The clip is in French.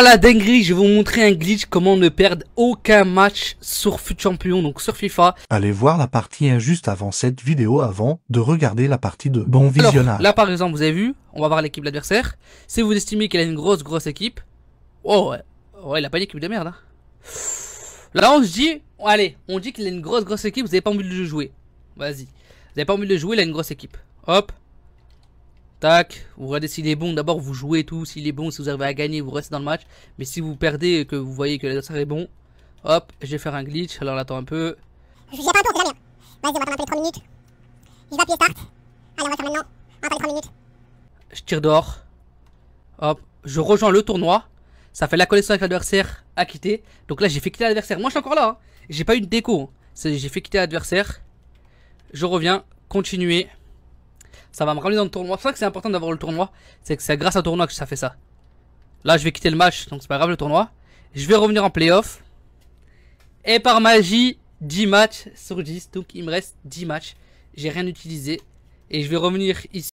Voilà, oh la dinguerie, je vais vous montrer un glitch, comment ne perdre aucun match sur Fut Champion, donc sur FIFA. Allez voir la partie injuste juste avant cette vidéo, avant de regarder la partie de. Bon visionnage. là par exemple, vous avez vu, on va voir l'équipe l'adversaire. Si vous estimez qu'elle a une grosse, grosse équipe, oh ouais, oh ouais il a pas une équipe de merde. Hein. Là on se dit, allez, on dit qu'il a une grosse, grosse équipe, vous avez pas envie de le jouer. Vas-y, vous avez pas envie de le jouer, il a une grosse équipe. Hop, Tac, vous regardez s'il est bon. D'abord, vous jouez tout. S'il est bon, si vous arrivez à gagner, vous restez dans le match. Mais si vous perdez et que vous voyez que l'adversaire est bon, hop, je vais faire un glitch. Alors, on attend un peu. Je tire dehors. Hop, je rejoins le tournoi. Ça fait la connexion avec l'adversaire à quitter. Donc là, j'ai fait quitter l'adversaire. Moi, je suis encore là. Hein. J'ai pas eu de déco. Hein. J'ai fait quitter l'adversaire. Je reviens. Continuer. Ça va me ramener dans le tournoi. C'est ça que c'est important d'avoir le tournoi. C'est que c'est grâce au tournoi que ça fait ça. Là, je vais quitter le match, donc c'est pas grave le tournoi. Je vais revenir en playoff. Et par magie, 10 matchs sur 10. Donc il me reste 10 matchs. J'ai rien utilisé. Et je vais revenir ici.